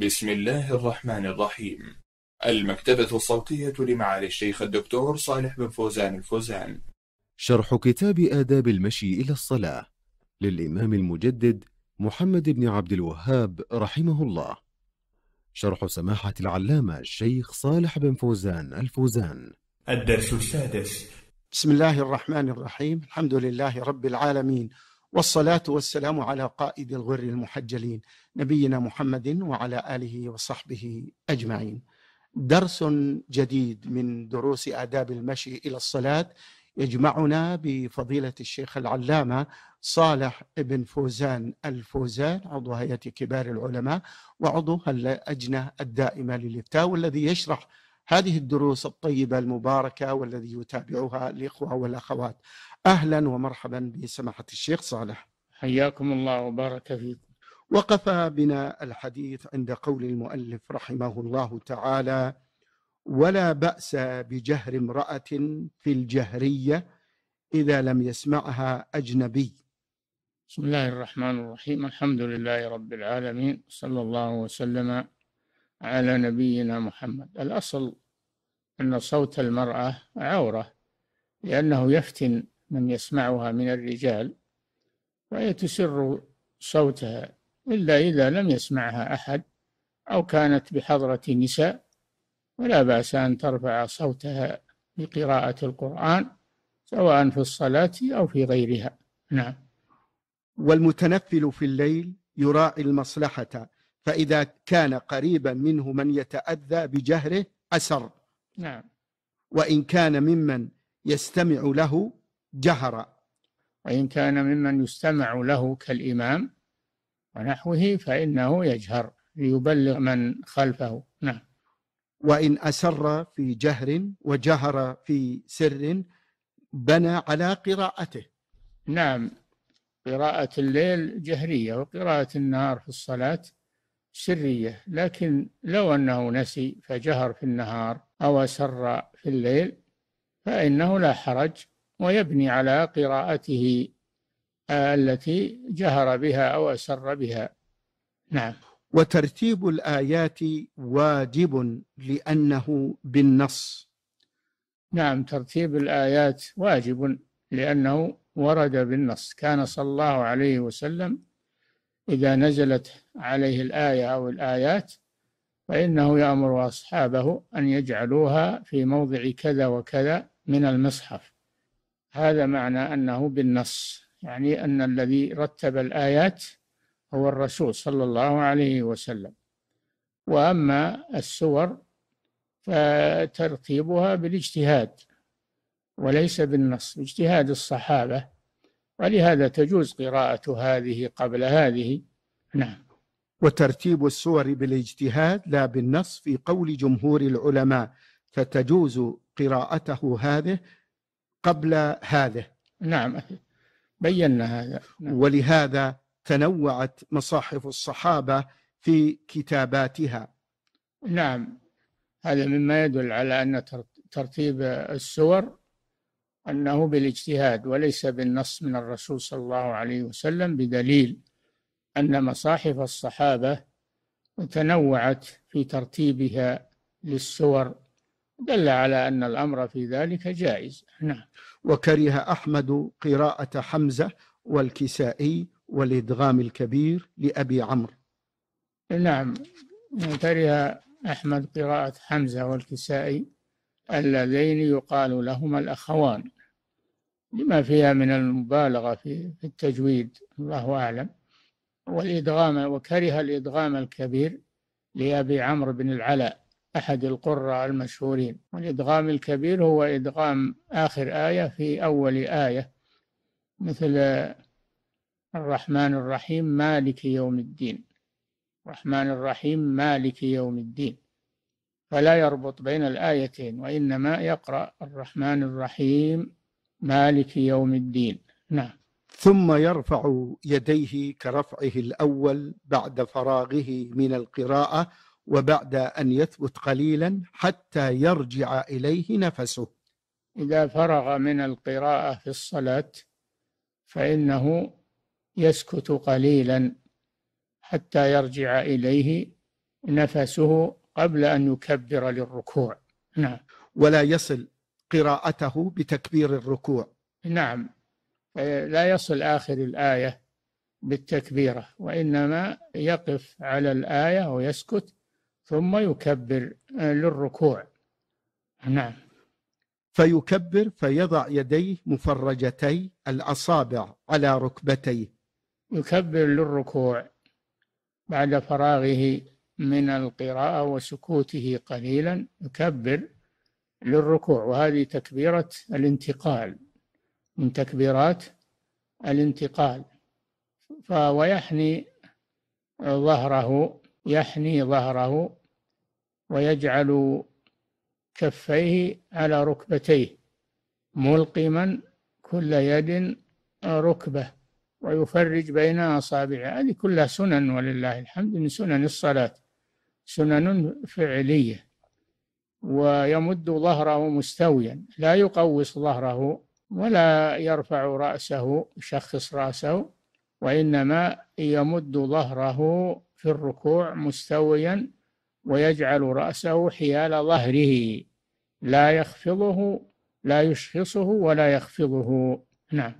بسم الله الرحمن الرحيم المكتبة الصوتية لمعالي الشيخ الدكتور صالح بن فوزان الفوزان شرح كتاب آداب المشي إلى الصلاة للإمام المجدد محمد بن عبد الوهاب رحمه الله شرح سماحة العلامة الشيخ صالح بن فوزان الفوزان الدرس السادس بسم الله الرحمن الرحيم الحمد لله رب العالمين والصلاة والسلام على قائد الغر المحجلين نبينا محمد وعلى آله وصحبه أجمعين درس جديد من دروس آداب المشي إلى الصلاة يجمعنا بفضيلة الشيخ العلامة صالح بن فوزان الفوزان عضو هيئة كبار العلماء وعضو اللجنة الدائمة للإفتاء والذي يشرح هذه الدروس الطيبة المباركة والذي يتابعها الإخوة والأخوات أهلا ومرحبا بسماحة الشيخ صالح حياكم الله وبارك فيكم وقف بنا الحديث عند قول المؤلف رحمه الله تعالى ولا بأس بجهر امرأة في الجهرية إذا لم يسمعها أجنبي بسم الله الرحمن الرحيم الحمد لله رب العالمين صلى الله وسلم على نبينا محمد الأصل أن صوت المرأة عورة لأنه يفتن من يسمعها من الرجال وهي تسر صوتها إلا إذا لم يسمعها أحد أو كانت بحضرة نساء ولا بأس أن ترفع صوتها بقراءة القرآن سواء في الصلاة أو في غيرها نعم والمتنفل في الليل يراعي المصلحة فإذا كان قريبا منه من يتأذى بجهره أسر نعم وإن كان ممن يستمع له جهر وإن كان ممن يستمع له كالإمام ونحوه فإنه يجهر ليبلغ من خلفه نعم وإن أسر في جهر وجهر في سر بنى على قراءته نعم قراءة الليل جهرية وقراءة النهار في الصلاة سرية لكن لو أنه نسي فجهر في النهار أو أسر في الليل فإنه لا حرج ويبني على قراءته التي جهر بها أو أسر بها نعم وترتيب الآيات واجب لأنه بالنص نعم ترتيب الآيات واجب لأنه ورد بالنص كان صلى الله عليه وسلم إذا نزلت عليه الآية أو الآيات فإنه يأمر أصحابه أن يجعلوها في موضع كذا وكذا من المصحف هذا معنى أنه بالنص يعني أن الذي رتب الآيات هو الرسول صلى الله عليه وسلم وأما السور فترتيبها بالاجتهاد وليس بالنص اجتهاد الصحابة ولهذا تجوز قراءة هذه قبل هذه نعم وترتيب السور بالاجتهاد لا بالنص في قول جمهور العلماء فتجوز قراءته هذه قبل هذه نعم بينا هذا نعم. ولهذا تنوعت مصاحف الصحابة في كتاباتها نعم هذا مما يدل على أن ترتيب السور أنه بالاجتهاد وليس بالنص من الرسول صلى الله عليه وسلم بدليل أن مصاحف الصحابة تنوعت في ترتيبها للسور دل على أن الأمر في ذلك جائز نعم وكره أحمد قراءة حمزة والكسائي والإدغام الكبير لأبي عمرو نعم كره أحمد قراءة حمزة والكسائي اللذين يقال لهما الأخوان لما فيها من المبالغة في التجويد الله أعلم والإدغام وكره الإدغام الكبير لأبي عمرو بن العلاء أحد القراء المشهورين والإدغام الكبير هو إدغام آخر آية في أول آية مثل الرحمن الرحيم مالك يوم الدين الرحمن الرحيم مالك يوم الدين فلا يربط بين الآيتين وإنما يقرأ الرحمن الرحيم مالك يوم الدين نعم ثم يرفع يديه كرفعه الأول بعد فراغه من القراءة وبعد أن يثبت قليلا حتى يرجع إليه نفسه إذا فرغ من القراءة في الصلاة فإنه يسكت قليلا حتى يرجع إليه نفسه قبل أن يكبر للركوع نعم ولا يصل قراءته بتكبير الركوع نعم لا يصل آخر الآية بالتكبيرة وإنما يقف على الآية ويسكت ثم يكبر آه، للركوع نعم فيكبر فيضع يديه مفرجتي الأصابع على ركبتيه يكبر للركوع بعد فراغه من القراءة وسكوته قليلا يكبر للركوع وهذه تكبيرة الانتقال من تكبيرات الانتقال ويحني ظهره يحني ظهره ويجعل كفيه على ركبتيه ملقما كل يد ركبه ويفرج بين اصابعه هذه كلها سنن ولله الحمد من سنن الصلاه سنن فعليه ويمد ظهره مستويا لا يقوس ظهره ولا يرفع رأسه يشخص رأسه وإنما يمد ظهره في الركوع مستويا ويجعل رأسه حيال ظهره لا يخفضه لا يشخصه ولا يخفضه نعم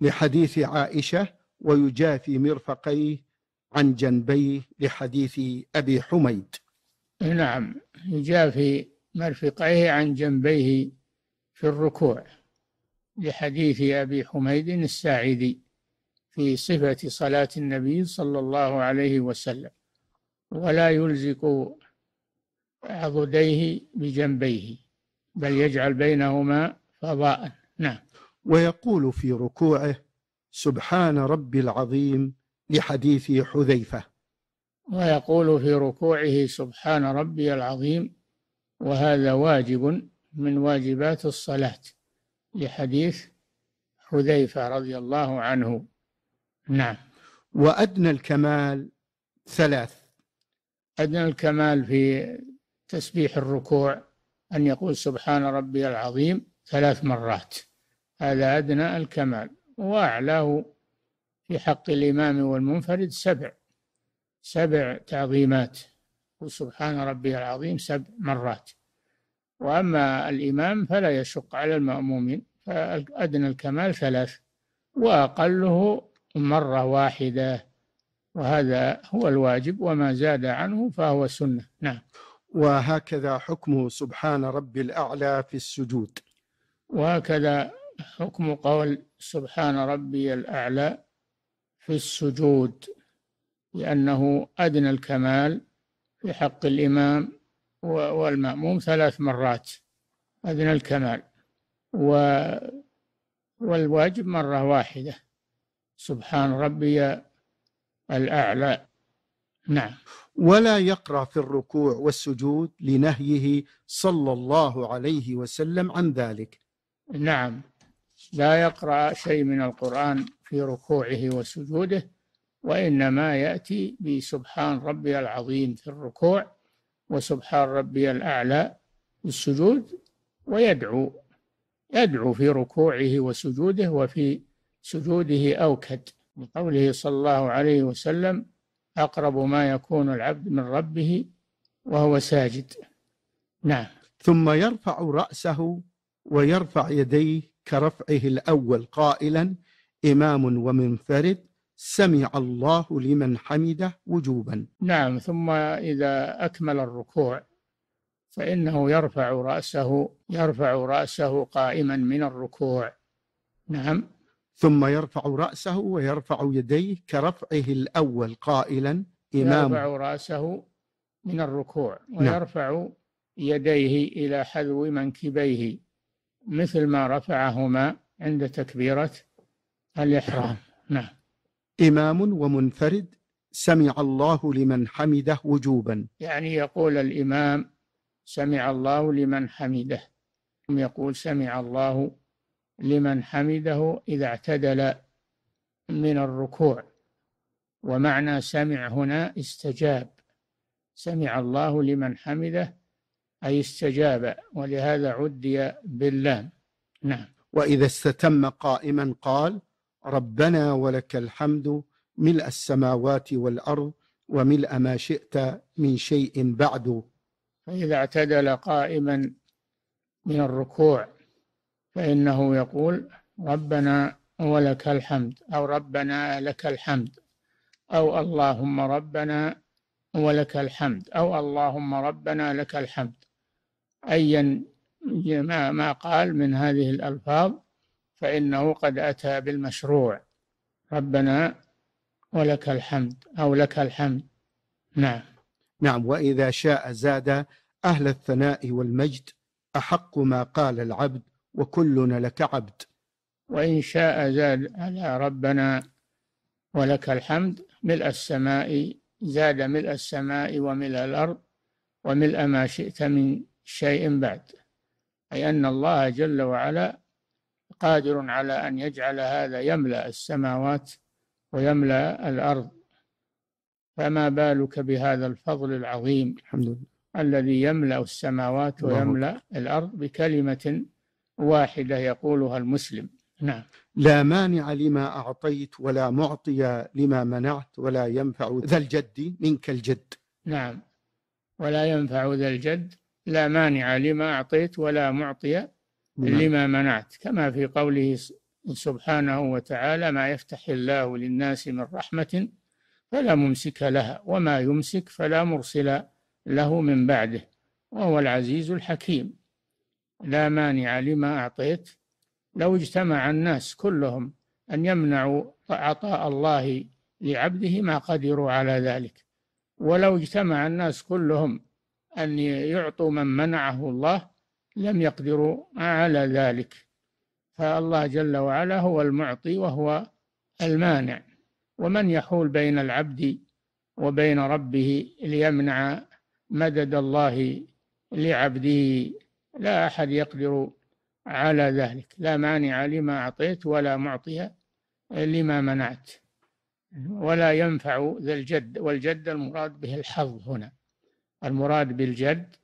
لحديث عائشة ويجافي مرفقيه عن جنبيه لحديث أبي حميد نعم يجافي مرفقيه عن جنبيه في الركوع لحديث أبي حميد الساعدي في صفة صلاة النبي صلى الله عليه وسلم ولا يلزق عضديه بجنبيه بل يجعل بينهما فضاء نعم ويقول في ركوعه سبحان ربي العظيم لحديث حذيفة ويقول في ركوعه سبحان ربي العظيم وهذا واجب من واجبات الصلاة لحديث حذيفة رضي الله عنه نعم وأدنى الكمال ثلاث أدنى الكمال في تسبيح الركوع أن يقول سبحان ربي العظيم ثلاث مرات هذا أدنى الكمال وأعلاه في حق الإمام والمنفرد سبع سبع تعظيمات يقول سبحان ربي العظيم سبع مرات وأما الإمام فلا يشق على المأمومين فأدنى الكمال ثلاث وأقله مرة واحدة وهذا هو الواجب وما زاد عنه فهو سنة نعم وهكذا حكم سبحان ربي الأعلى في السجود وهكذا حكم قول سبحان ربي الأعلى في السجود لأنه أدنى الكمال في حق الإمام والمأموم ثلاث مرات أدنى الكمال و والواجب مرة واحدة سبحان ربي الأعلى نعم ولا يقرأ في الركوع والسجود لنهيه صلى الله عليه وسلم عن ذلك نعم لا يقرأ شيء من القرآن في ركوعه وسجوده وإنما يأتي بسبحان ربي العظيم في الركوع وسبحان ربي الأعلى في السجود ويدعو يدعو في ركوعه وسجوده وفي سجوده أوكد بقوله صلى الله عليه وسلم أقرب ما يكون العبد من ربه وهو ساجد نعم ثم يرفع رأسه ويرفع يديه كرفعه الأول قائلا إمام ومنفرد سمع الله لمن حمده وجوبا نعم ثم إذا أكمل الركوع فإنه يرفع رأسه يرفع رأسه قائما من الركوع نعم ثم يرفع رأسه ويرفع يديه كرفعه الأول قائلا إمام يرفع رأسه من الركوع نعم. ويرفع نعم. يديه إلى حذو منكبيه مثل ما رفعهما عند تكبيرة الإحرام نعم إمام ومنفرد سمع الله لمن حمده وجوبا يعني يقول الإمام سمع الله لمن حمده يقول سمع الله لمن حمده إذا اعتدل من الركوع ومعنى سمع هنا استجاب سمع الله لمن حمده أي استجاب ولهذا عدي باللام نعم وإذا استتم قائما قال ربنا ولك الحمد ملء السماوات والأرض وملء ما شئت من شيء بعد فإذا اعتدل قائما من الركوع فإنه يقول ربنا ولك الحمد أو ربنا لك الحمد أو اللهم ربنا ولك الحمد أو اللهم ربنا لك الحمد أيا ما قال من هذه الألفاظ فإنه قد أتى بالمشروع ربنا ولك الحمد أو لك الحمد نعم نعم وإذا شاء زاد أهل الثناء والمجد أحق ما قال العبد وكلنا لك عبد وإن شاء زاد على ربنا ولك الحمد ملء السماء زاد ملء السماء وملء الأرض وملء ما شئت من شيء بعد أي أن الله جل وعلا قادر على أن يجعل هذا يملأ السماوات ويملأ الأرض فما بالك بهذا الفضل العظيم الحمد لله الذي يملأ السماوات ويملأ الأرض بكلمة واحدة يقولها المسلم نعم لا مانع لما أعطيت ولا معطي لما منعت ولا ينفع ذا الجد منك الجد نعم ولا ينفع ذا الجد لا مانع لما أعطيت ولا معطي نعم. لما منعت كما في قوله سبحانه وتعالى ما يفتح الله للناس من رحمة فلا ممسك لها وما يمسك فلا مرسل له من بعده وهو العزيز الحكيم لا مانع لما أعطيت لو اجتمع الناس كلهم أن يمنعوا عطاء الله لعبده ما قدروا على ذلك ولو اجتمع الناس كلهم أن يعطوا من منعه الله لم يقدروا على ذلك فالله جل وعلا هو المعطي وهو المانع ومن يحول بين العبد وبين ربه ليمنع مدد الله لعبده لا أحد يقدر على ذلك لا مانع لما أعطيت ولا معطي لما منعت ولا ينفع ذا الجد والجد المراد به الحظ هنا المراد بالجد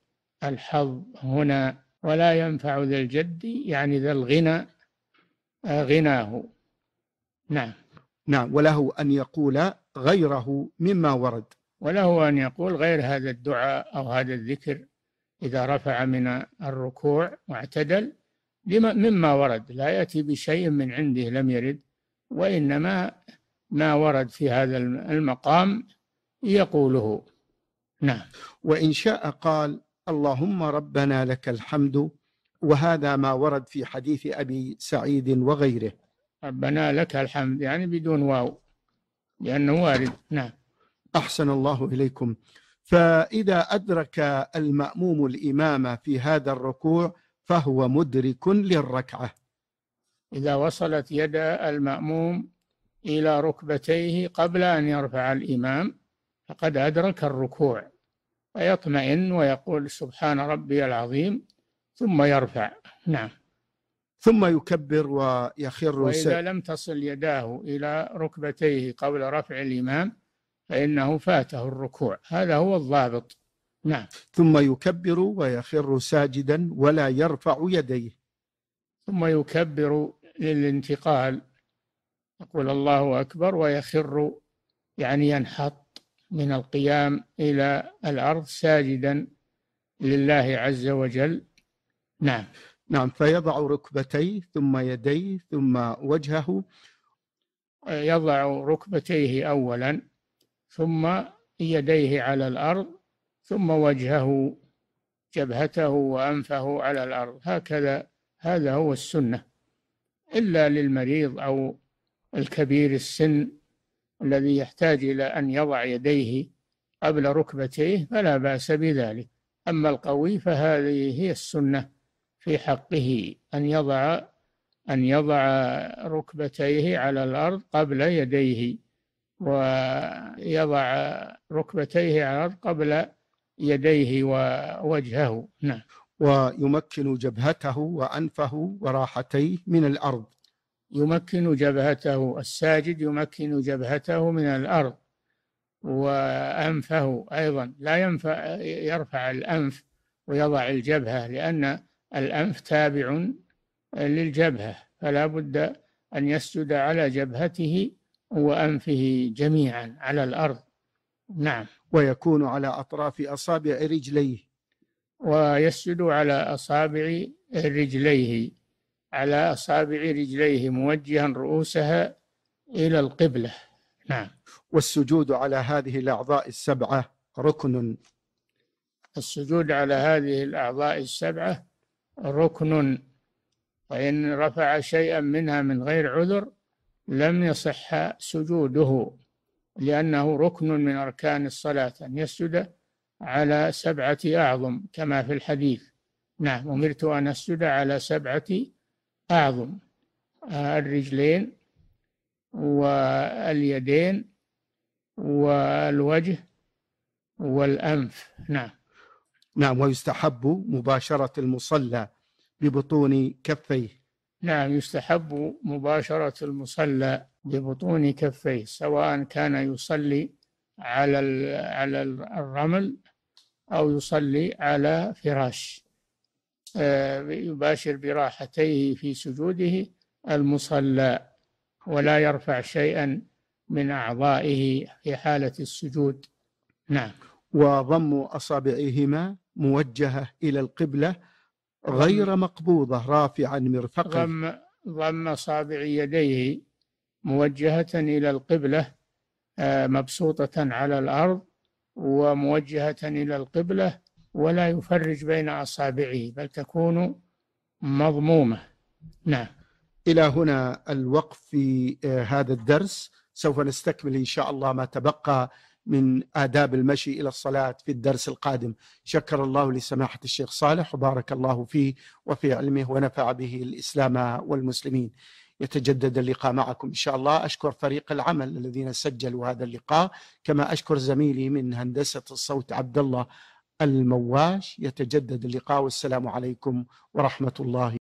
الحظ هنا ولا ينفع ذا الجد يعني ذا الغنى آه، غناه نعم نعم وله أن يقول غيره مما ورد وله أن يقول غير هذا الدعاء أو هذا الذكر إذا رفع من الركوع واعتدل مما ورد لا يأتي بشيء من عنده لم يرد وإنما ما ورد في هذا المقام يقوله نعم وإن شاء قال اللهم ربنا لك الحمد وهذا ما ورد في حديث ابي سعيد وغيره ربنا لك الحمد يعني بدون واو لانه وارد نعم احسن الله اليكم فاذا ادرك الماموم الامام في هذا الركوع فهو مدرك للركعه اذا وصلت يد الماموم الى ركبتيه قبل ان يرفع الامام فقد ادرك الركوع ويطمئن ويقول سبحان ربي العظيم ثم يرفع نعم ثم يكبر ويخر وإذا لم تصل يداه إلى ركبتيه قبل رفع الإمام فإنه فاته الركوع هذا هو الضابط نعم ثم يكبر ويخر ساجدا ولا يرفع يديه ثم يكبر للانتقال يقول الله أكبر ويخر يعني ينحط من القيام إلى الأرض ساجدا لله عز وجل نعم نعم فيضع ركبتيه ثم يديه ثم وجهه يضع ركبتيه أولا ثم يديه على الأرض ثم وجهه جبهته وأنفه على الأرض هكذا هذا هو السنة إلا للمريض أو الكبير السن الذي يحتاج إلى أن يضع يديه قبل ركبتيه فلا بأس بذلك أما القوي فهذه هي السنة في حقه أن يضع أن يضع ركبتيه على الأرض قبل يديه ويضع ركبتيه على الأرض قبل يديه ووجهه نعم ويمكن جبهته وأنفه وراحتيه من الأرض يمكن جبهته الساجد يمكن جبهته من الأرض وأنفه أيضا لا ينفع يرفع الأنف ويضع الجبهة لأن الأنف تابع للجبهة فلا بد أن يسجد على جبهته وأنفه جميعا على الأرض نعم ويكون على أطراف أصابع رجليه ويسجد على أصابع رجليه على أصابع رجليه موجها رؤوسها إلى القبلة نعم والسجود على هذه الأعضاء السبعة ركن السجود على هذه الأعضاء السبعة ركن وإن رفع شيئا منها من غير عذر لم يصح سجوده لأنه ركن من أركان الصلاة أن يسجد على سبعة أعظم كما في الحديث نعم أمرت أن أسجد على سبعة أعظم آه، الرجلين واليدين والوجه والأنف نعم نعم ويستحب مباشرة المصلى ببطون كفيه نعم يستحب مباشرة المصلى ببطون كفيه سواء كان يصلي على على الرمل أو يصلي على فراش يباشر براحتيه في سجوده المصلى ولا يرفع شيئا من أعضائه في حالة السجود نعم وضم أصابعهما موجهة إلى القبلة غير مقبوضة رافعا مرفقا ضم ضم أصابع يديه موجهة إلى القبلة آه، مبسوطة على الأرض وموجهة إلى القبلة ولا يفرج بين أصابعه بل تكون مضمومة نعم إلى هنا الوقف في آه، هذا الدرس سوف نستكمل إن شاء الله ما تبقى من آداب المشي إلى الصلاة في الدرس القادم شكر الله لسماحة الشيخ صالح وبارك الله فيه وفي علمه ونفع به الإسلام والمسلمين يتجدد اللقاء معكم إن شاء الله أشكر فريق العمل الذين سجلوا هذا اللقاء كما أشكر زميلي من هندسة الصوت عبد الله المواش يتجدد اللقاء والسلام عليكم ورحمه الله